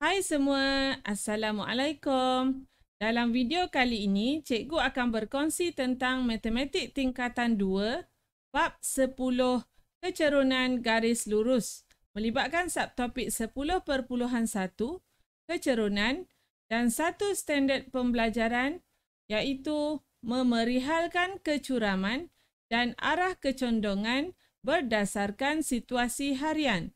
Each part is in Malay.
Hai semua, Assalamualaikum. Dalam video kali ini, cikgu akan berkongsi tentang Matematik Tingkatan 2, Bab 10, Kecerunan Garis Lurus, melibatkan subtopik 10.1, Kecerunan, dan satu standard pembelajaran, iaitu memerihalkan kecuraman dan arah kecondongan berdasarkan situasi harian,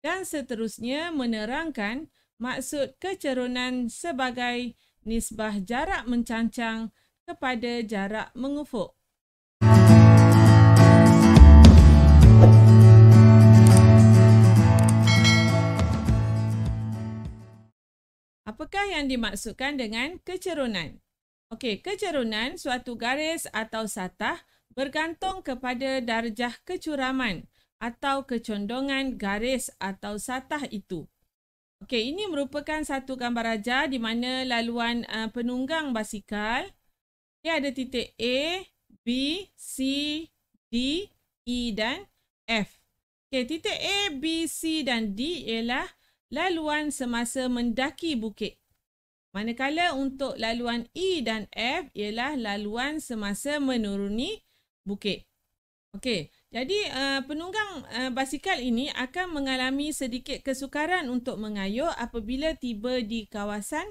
dan seterusnya menerangkan maksud kecerunan sebagai nisbah jarak mencancang kepada jarak mengufuk. Apakah yang dimaksudkan dengan kecerunan? Okey, kecerunan suatu garis atau satah bergantung kepada darjah kecuraman atau kecondongan garis atau satah itu. Okey, ini merupakan satu gambar raja di mana laluan uh, penunggang basikal. Ia ada titik A, B, C, D, E dan F. Okey, titik A, B, C dan D ialah laluan semasa mendaki bukit. Manakala untuk laluan E dan F ialah laluan semasa menuruni bukit. Okey. Jadi uh, penunggang uh, basikal ini akan mengalami sedikit kesukaran untuk mengayuh apabila tiba di kawasan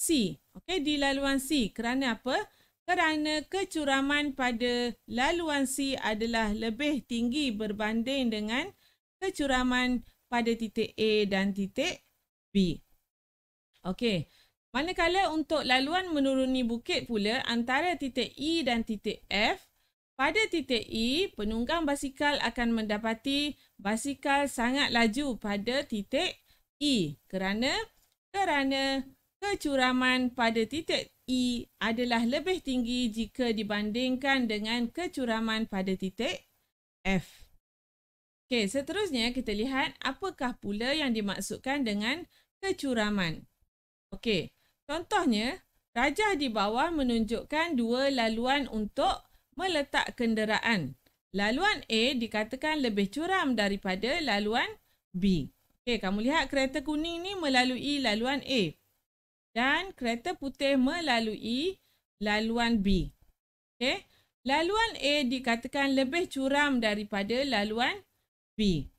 C. Okey, di laluan C. Kerana apa? Kerana kecuraman pada laluan C adalah lebih tinggi berbanding dengan kecuraman pada titik A dan titik B. Okey. Manakala untuk laluan menuruni bukit pula antara titik E dan titik F pada titik E, penunggang basikal akan mendapati basikal sangat laju pada titik E kerana kerana kecuraman pada titik E adalah lebih tinggi jika dibandingkan dengan kecuraman pada titik F. Okey, seterusnya kita lihat apakah pula yang dimaksudkan dengan kecuraman. Okey, contohnya rajah di bawah menunjukkan dua laluan untuk meletak kenderaan. Laluan A dikatakan lebih curam daripada laluan B. Okey, kamu lihat kereta kuning ni melalui laluan A dan kereta putih melalui laluan B. Okey, laluan A dikatakan lebih curam daripada laluan B.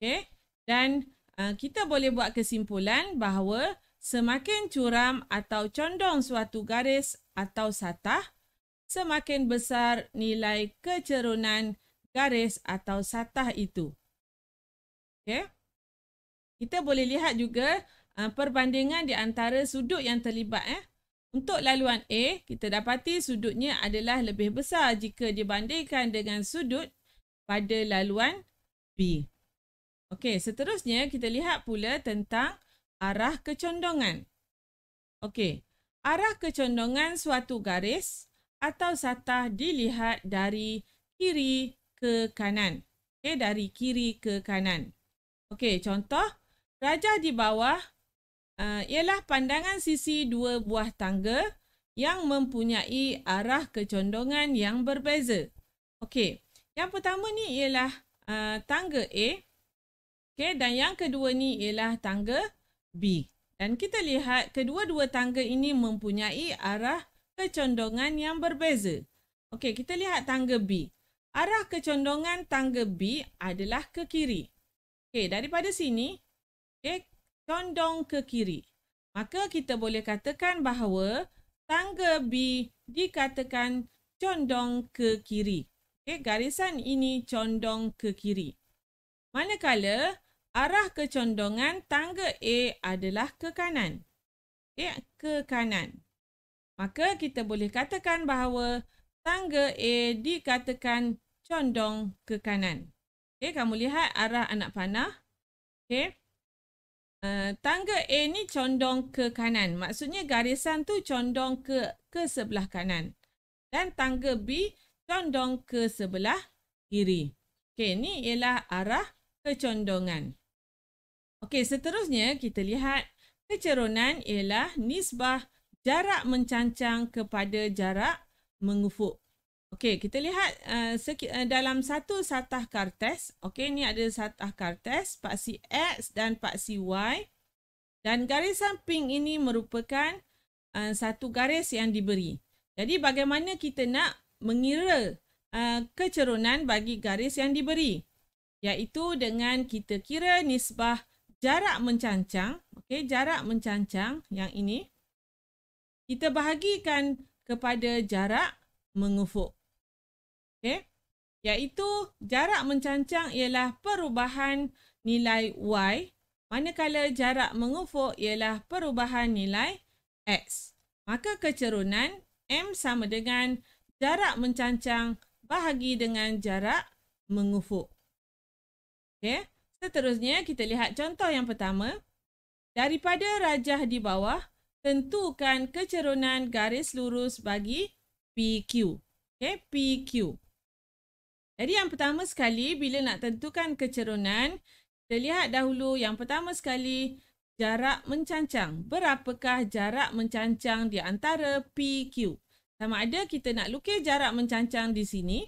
Okey, dan uh, kita boleh buat kesimpulan bahawa semakin curam atau condong suatu garis atau satah semakin besar nilai kecerunan garis atau satah itu. Okay, Kita boleh lihat juga uh, perbandingan di antara sudut yang terlibat eh. Untuk laluan A, kita dapati sudutnya adalah lebih besar jika dibandingkan dengan sudut pada laluan B. Okey, seterusnya kita lihat pula tentang arah kecondongan. Okey, arah kecondongan suatu garis atau satah dilihat dari kiri ke kanan. Okey, dari kiri ke kanan. Okey, contoh. Rajah di bawah uh, ialah pandangan sisi dua buah tangga yang mempunyai arah kecondongan yang berbeza. Okey, yang pertama ni ialah uh, tangga A. Okey, dan yang kedua ni ialah tangga B. Dan kita lihat kedua-dua tangga ini mempunyai arah kecondongan yang berbeza. Okey, kita lihat tangga B. Arah kecondongan tangga B adalah ke kiri. Okey, daripada sini, okey, condong ke kiri. Maka kita boleh katakan bahawa tangga B dikatakan condong ke kiri. Okey, garisan ini condong ke kiri. Manakala arah kecondongan tangga A adalah ke kanan. Okey, ke kanan maka kita boleh katakan bahawa tangga A dikatakan condong ke kanan. Okey, kamu lihat arah anak panah. Okey. Uh, eh, tangga A ni condong ke kanan. Maksudnya garisan tu condong ke ke sebelah kanan. Dan tangga B condong ke sebelah kiri. Okey, ni ialah arah kecondongan. Okey, seterusnya kita lihat kecerunan ialah nisbah jarak mencancang kepada jarak mengufuk. Okey, kita lihat uh, uh, dalam satu satah kartes. Okey, ni ada satah kartes, paksi X dan paksi Y. Dan garisan pink ini merupakan uh, satu garis yang diberi. Jadi bagaimana kita nak mengira uh, kecerunan bagi garis yang diberi? Iaitu dengan kita kira nisbah jarak mencancang. Okey, jarak mencancang yang ini kita bahagikan kepada jarak mengufuk. Okey? Iaitu jarak mencancang ialah perubahan nilai y manakala jarak mengufuk ialah perubahan nilai x. Maka kecerunan m sama dengan jarak mencancang bahagi dengan jarak mengufuk. Okey? Seterusnya kita lihat contoh yang pertama. Daripada rajah di bawah, tentukan kecerunan garis lurus bagi PQ. Okey, PQ. Jadi yang pertama sekali bila nak tentukan kecerunan, kita lihat dahulu yang pertama sekali jarak mencancang. Berapakah jarak mencancang di antara PQ? Sama ada kita nak lukis jarak mencancang di sini.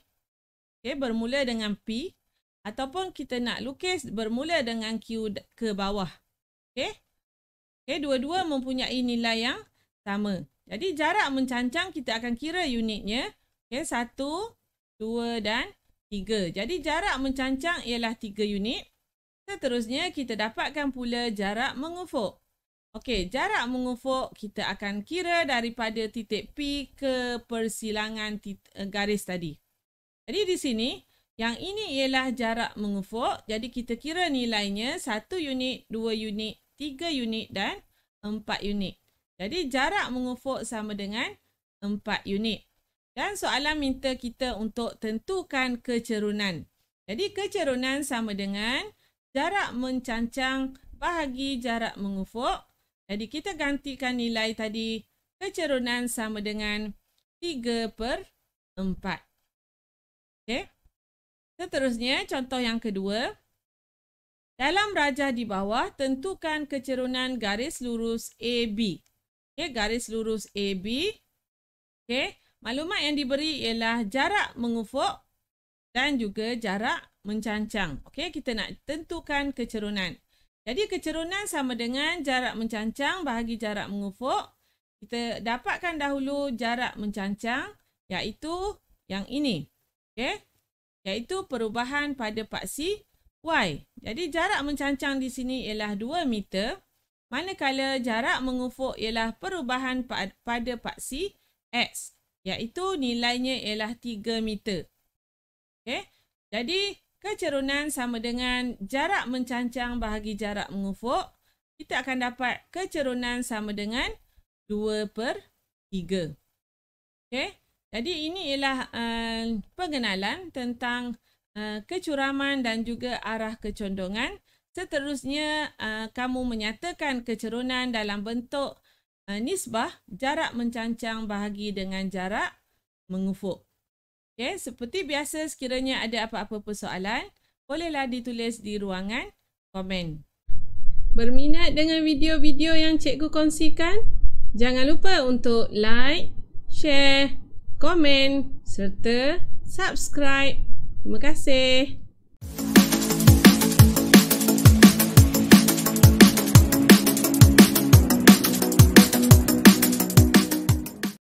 Okey, bermula dengan P ataupun kita nak lukis bermula dengan Q ke bawah. Okey? Okey, dua-dua mempunyai nilai yang sama. Jadi jarak mencancang kita akan kira unitnya. Okey, satu, dua dan tiga. Jadi jarak mencancang ialah tiga unit. Seterusnya kita dapatkan pula jarak mengufuk. Okey, jarak mengufuk kita akan kira daripada titik P ke persilangan eh, garis tadi. Jadi di sini, yang ini ialah jarak mengufuk. Jadi kita kira nilainya satu unit, dua unit, Tiga unit dan empat unit. Jadi jarak mengufuk sama dengan empat unit. Dan soalan minta kita untuk tentukan kecerunan. Jadi kecerunan sama dengan jarak mencancang bahagi jarak mengufuk. Jadi kita gantikan nilai tadi kecerunan sama dengan tiga per empat. Okay. Seterusnya contoh yang kedua. Dalam rajah di bawah, tentukan kecerunan garis lurus AB. Okey, garis lurus AB. Okey, maklumat yang diberi ialah jarak mengufuk dan juga jarak mencancang. Okey, kita nak tentukan kecerunan. Jadi, kecerunan sama dengan jarak mencancang bahagi jarak mengufuk. Kita dapatkan dahulu jarak mencancang iaitu yang ini. Okey, iaitu perubahan pada paksi Y. Jadi jarak mencancang di sini ialah 2 meter. Manakala jarak mengufuk ialah perubahan pada paksi X. Iaitu nilainya ialah 3 meter. Okay. Jadi kecerunan sama dengan jarak mencancang bahagi jarak mengufuk. Kita akan dapat kecerunan sama dengan 2 per 3. Okay. Jadi ini ialah uh, pengenalan tentang... Eh, kecuraman dan juga arah kecondongan. Seterusnya, eh, kamu menyatakan kecerunan dalam bentuk eh, nisbah jarak mencancang bahagi dengan jarak mengufuk. Okay, seperti biasa, sekiranya ada apa-apa persoalan, bolehlah ditulis di ruangan komen. Berminat dengan video-video yang cikgu kongsikan? Jangan lupa untuk like, share, komen serta subscribe. Terima kasih.